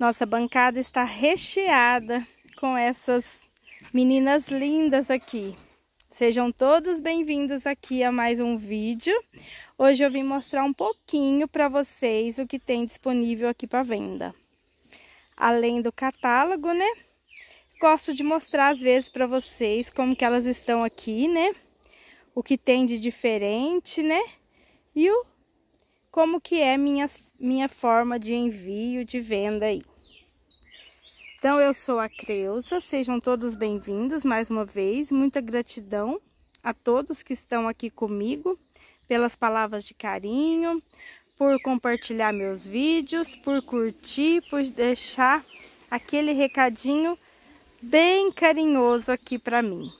Nossa bancada está recheada com essas meninas lindas aqui. Sejam todos bem-vindos aqui a mais um vídeo. Hoje eu vim mostrar um pouquinho para vocês o que tem disponível aqui para venda. Além do catálogo, né? Gosto de mostrar às vezes para vocês como que elas estão aqui, né? O que tem de diferente, né? E o como que é minha, minha forma de envio, de venda aí. Então, eu sou a Creuza, sejam todos bem-vindos mais uma vez. Muita gratidão a todos que estão aqui comigo, pelas palavras de carinho, por compartilhar meus vídeos, por curtir, por deixar aquele recadinho bem carinhoso aqui para mim.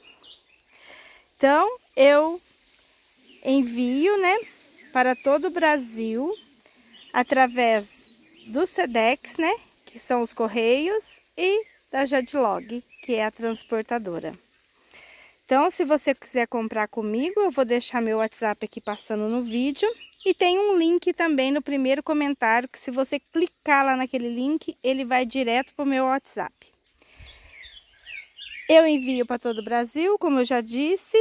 Então, eu envio, né, para todo o Brasil através do SEDEX, né, que são os correios, e da Jadlog, que é a transportadora. Então, se você quiser comprar comigo, eu vou deixar meu WhatsApp aqui passando no vídeo. E tem um link também no primeiro comentário, que se você clicar lá naquele link, ele vai direto para o meu WhatsApp. Eu envio para todo o Brasil, como eu já disse.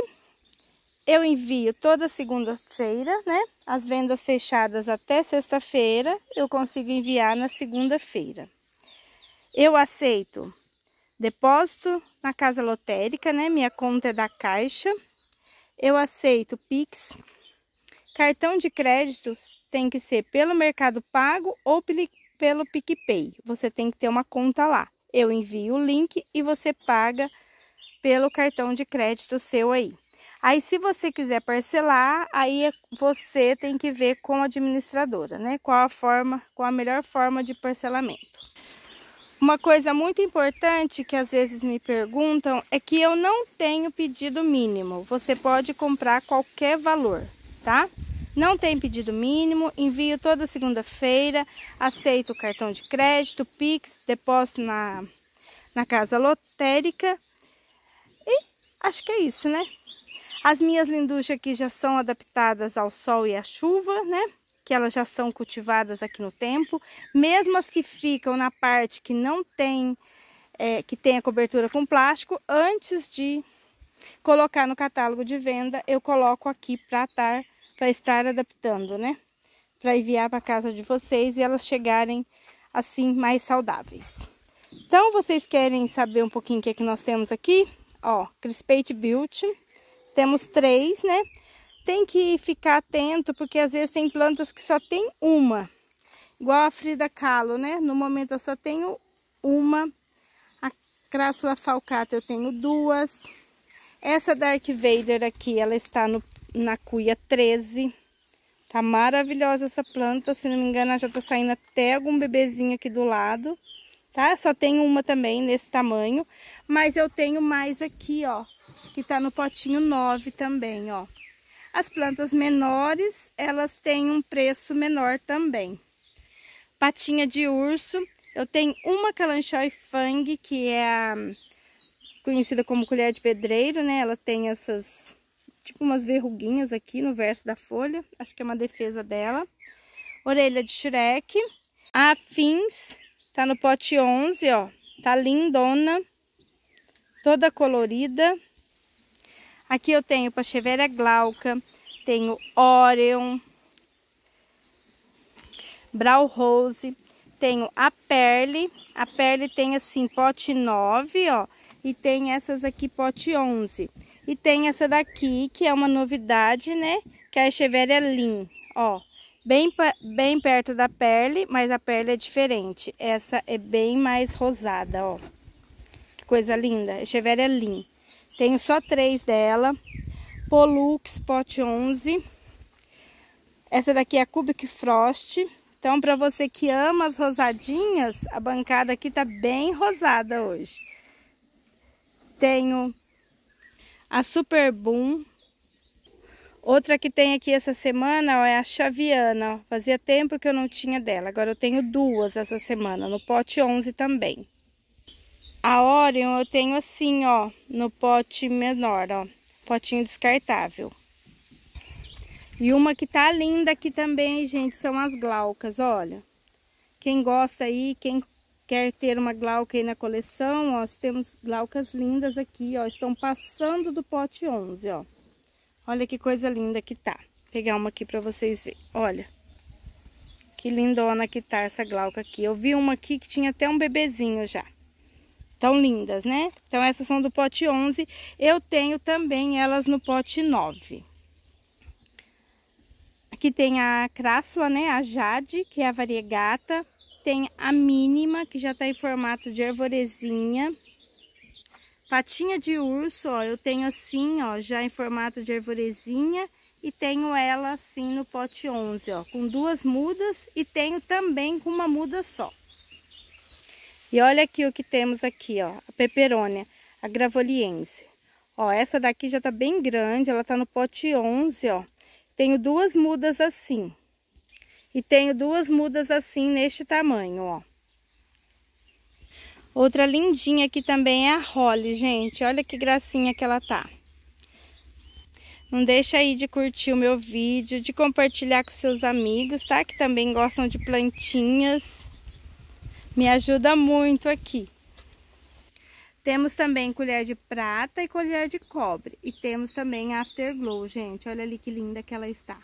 Eu envio toda segunda-feira, né? As vendas fechadas até sexta-feira, eu consigo enviar na segunda-feira. Eu aceito depósito na casa lotérica, né? Minha conta é da Caixa. Eu aceito Pix. Cartão de crédito tem que ser pelo Mercado Pago ou pelo PicPay. Você tem que ter uma conta lá. Eu envio o link e você paga pelo cartão de crédito seu aí. Aí, se você quiser parcelar, aí é, você tem que ver com a administradora, né? Qual a forma, qual a melhor forma de parcelamento. Uma coisa muito importante que às vezes me perguntam é que eu não tenho pedido mínimo. Você pode comprar qualquer valor, tá? Não tem pedido mínimo, envio toda segunda-feira, aceito cartão de crédito, Pix, depósito na, na casa lotérica. E acho que é isso, né? As minhas linduchas aqui já são adaptadas ao sol e à chuva, né? que elas já são cultivadas aqui no tempo, mesmo as que ficam na parte que não tem, é, que tem a cobertura com plástico, antes de colocar no catálogo de venda, eu coloco aqui para estar, adaptando, né? Para enviar para casa de vocês e elas chegarem assim mais saudáveis. Então, vocês querem saber um pouquinho o que é que nós temos aqui? Ó, Crispate Built. Temos três, né? tem que ficar atento, porque às vezes tem plantas que só tem uma. Igual a Frida Kahlo, né? No momento eu só tenho uma. A Crassula falcata eu tenho duas. Essa Dark Vader aqui, ela está no, na cuia 13. Tá maravilhosa essa planta, se não me engano, já tá saindo até algum bebezinho aqui do lado, tá? Só tem uma também nesse tamanho, mas eu tenho mais aqui, ó, que tá no potinho 9 também, ó. As plantas menores, elas têm um preço menor também. Patinha de urso, eu tenho uma calanchoe fang, que é a, conhecida como colher de pedreiro, né? Ela tem essas, tipo umas verruguinhas aqui no verso da folha. Acho que é uma defesa dela. Orelha de Shrek. A Fins, tá no pote 11, ó. Tá lindona, toda colorida. Aqui eu tenho Pacheveria glauca, tenho Orion, Brow Rose, tenho a Perle. A Perle tem assim pote 9, ó, e tem essas aqui pote 11. E tem essa daqui, que é uma novidade, né? Que é a Echeveria Lin, ó. Bem, bem perto da Perle, mas a Perle é diferente. Essa é bem mais rosada, ó. Que coisa linda, Echeveria Lin. Tenho só três dela. Polux Pot 11. Essa daqui é a Cubic Frost. Então, para você que ama as rosadinhas, a bancada aqui tá bem rosada hoje. Tenho a Super Boom. Outra que tem aqui essa semana ó, é a Chaviana. Fazia tempo que eu não tinha dela. Agora eu tenho duas essa semana, no pote 11 também. A Orion eu tenho assim, ó, no pote menor, ó, potinho descartável. E uma que tá linda aqui também, gente, são as glaucas, olha. Quem gosta aí, quem quer ter uma glauca aí na coleção, ó, temos glaucas lindas aqui, ó, estão passando do pote 11, ó. Olha que coisa linda que tá. Vou pegar uma aqui pra vocês verem, olha. Que lindona que tá essa glauca aqui. Eu vi uma aqui que tinha até um bebezinho já. Tão lindas, né? Então, essas são do pote 11. Eu tenho também elas no pote 9. Aqui tem a crássula, né? A jade, que é a variegata. Tem a mínima, que já tá em formato de arvorezinha. Patinha de urso, ó, eu tenho assim, ó, já em formato de arvorezinha e tenho ela assim no pote 11, ó, com duas mudas e tenho também com uma muda só. E olha aqui o que temos aqui, ó, a peperônia, a gravoliense. Ó, essa daqui já tá bem grande, ela tá no pote 11, ó. Tenho duas mudas assim. E tenho duas mudas assim neste tamanho, ó. Outra lindinha aqui também é a Holly, gente. Olha que gracinha que ela tá. Não deixa aí de curtir o meu vídeo, de compartilhar com seus amigos, tá? Que também gostam de plantinhas me ajuda muito aqui. Temos também colher de prata e colher de cobre. E temos também afterglow, gente. Olha ali que linda que ela está.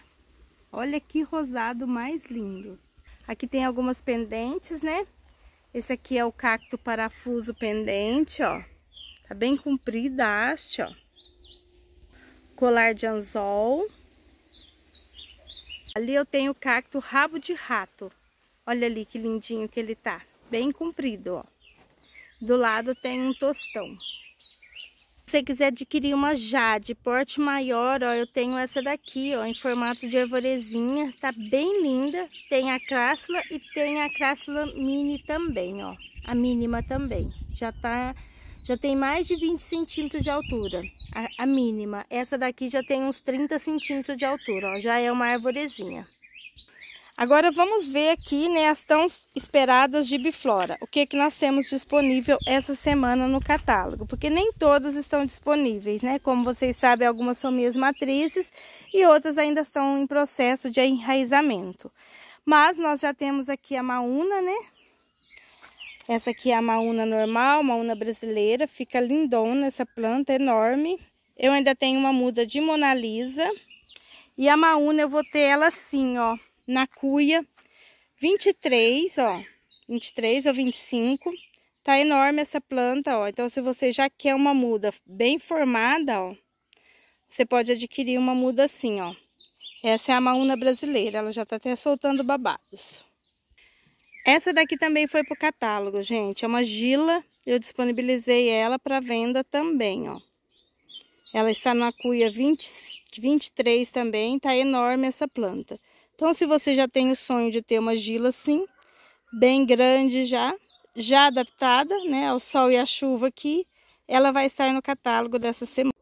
Olha que rosado mais lindo. Aqui tem algumas pendentes, né? Esse aqui é o cacto parafuso pendente, ó. Tá bem comprida a haste, ó. Colar de anzol. Ali eu tenho o cacto rabo de rato. Olha ali que lindinho que ele tá bem comprido, ó. Do lado tem um tostão. Se você quiser adquirir uma jade porte maior, ó, eu tenho essa daqui, ó, em formato de arvorezinha, tá bem linda. Tem a crássula e tem a crássula mini também, ó, a mínima também. Já tá, já tem mais de 20 centímetros de altura, a, a mínima. Essa daqui já tem uns 30 centímetros de altura, ó, já é uma arvorezinha. Agora vamos ver aqui né, as tão esperadas de biflora. O que, é que nós temos disponível essa semana no catálogo. Porque nem todas estão disponíveis, né? Como vocês sabem, algumas são minhas matrizes e outras ainda estão em processo de enraizamento. Mas nós já temos aqui a maúna, né? Essa aqui é a maúna normal, mauna brasileira. Fica lindona essa planta, enorme. Eu ainda tenho uma muda de Monalisa. E a maúna eu vou ter ela assim, ó na cuia. 23, ó, 23 ou 25. Tá enorme essa planta, ó. Então, se você já quer uma muda bem formada, ó, você pode adquirir uma muda assim, ó. Essa é a maúna brasileira, ela já tá até soltando babados. Essa daqui também foi pro catálogo, gente. É uma gila, eu disponibilizei ela para venda também, ó. Ela está na cuia 20, 23 também, tá enorme essa planta. Então, se você já tem o sonho de ter uma gila assim, bem grande já, já adaptada né, ao sol e à chuva aqui, ela vai estar no catálogo dessa semana.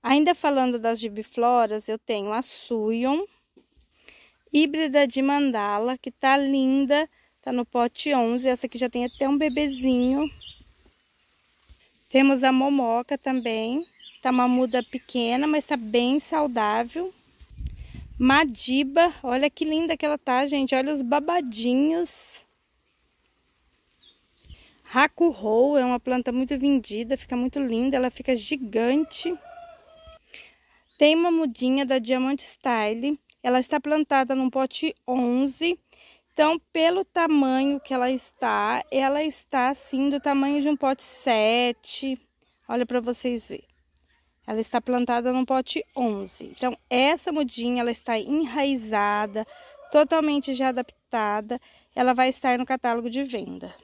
Ainda falando das gibifloras, eu tenho a Suion, híbrida de mandala, que tá linda, tá no pote 11, essa aqui já tem até um bebezinho. Temos a momoca também, tá uma muda pequena, mas tá bem saudável. Madiba. Olha que linda que ela tá, gente. Olha os babadinhos. Racurrou é uma planta muito vendida, fica muito linda, ela fica gigante. Tem uma mudinha da Diamante Style. Ela está plantada num pote 11. Então, pelo tamanho que ela está, ela está assim do tamanho de um pote 7. Olha para vocês verem. Ela está plantada no pote 11. Então, essa mudinha, ela está enraizada, totalmente já adaptada. Ela vai estar no catálogo de venda.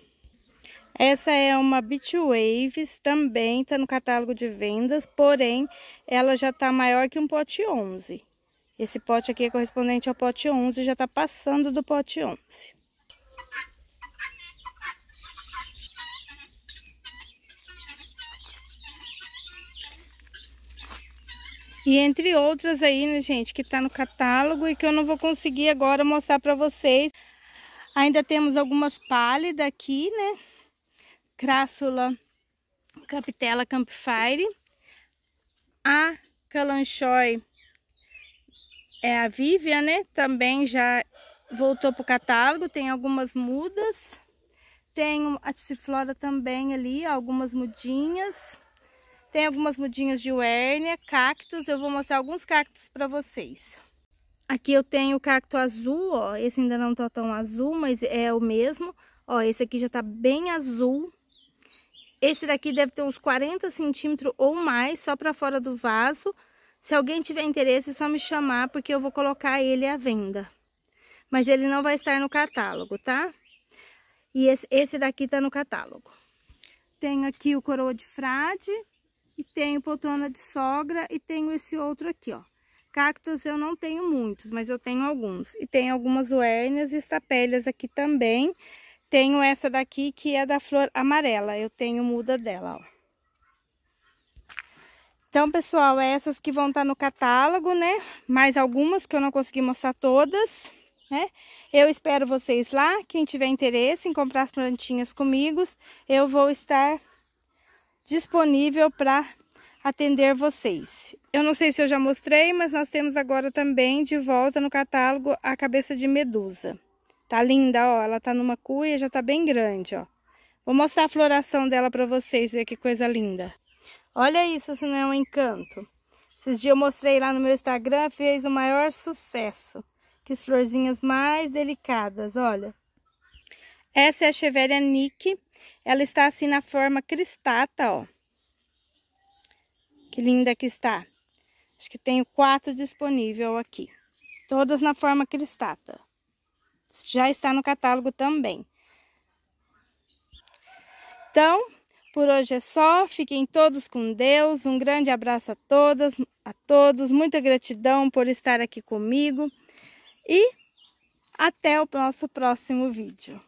Essa é uma Beach Waves, também está no catálogo de vendas, porém, ela já está maior que um pote 11. Esse pote aqui é correspondente ao pote 11, já está passando do pote 11. E entre outras aí, né, gente, que tá no catálogo e que eu não vou conseguir agora mostrar para vocês. Ainda temos algumas pálidas aqui, né? Crássula, Capitela Campfire. A Calanchoy é a Vivian, né? Também já voltou pro catálogo, tem algumas mudas. Tem a Ticiflora também ali, algumas mudinhas. Tem algumas mudinhas de wernia, cactos, eu vou mostrar alguns cactos para vocês. Aqui eu tenho o cacto azul, ó, esse ainda não tá tão azul, mas é o mesmo. Ó, esse aqui já tá bem azul. Esse daqui deve ter uns 40 centímetros ou mais, só para fora do vaso. Se alguém tiver interesse, é só me chamar, porque eu vou colocar ele à venda. Mas ele não vai estar no catálogo, tá? E esse, esse daqui tá no catálogo. Tenho aqui o coroa de frade e tenho poltrona de sogra e tenho esse outro aqui, ó. Cactos eu não tenho muitos, mas eu tenho alguns. E tem algumas wernias e estapelhas aqui também. Tenho essa daqui que é da flor amarela, eu tenho muda dela, ó. Então, pessoal, é essas que vão estar tá no catálogo, né? Mais algumas que eu não consegui mostrar todas, né? Eu espero vocês lá. Quem tiver interesse em comprar as plantinhas comigo, eu vou estar disponível para atender vocês. Eu não sei se eu já mostrei, mas nós temos agora também de volta no catálogo a cabeça de medusa. Tá linda, ó, ela tá numa cuia, já tá bem grande, ó. Vou mostrar a floração dela para vocês, ver que coisa linda. Olha isso, isso não é um encanto. Esses dias eu mostrei lá no meu Instagram, fez o maior sucesso. Que as florzinhas mais delicadas, olha. Essa é a Cheveria Nick. Ela está assim na forma cristata, ó. Que linda que está. Acho que tenho quatro disponível aqui. Todas na forma cristata. Já está no catálogo também. Então, por hoje é só. Fiquem todos com Deus. Um grande abraço a todas, a todos. Muita gratidão por estar aqui comigo. E até o nosso próximo vídeo.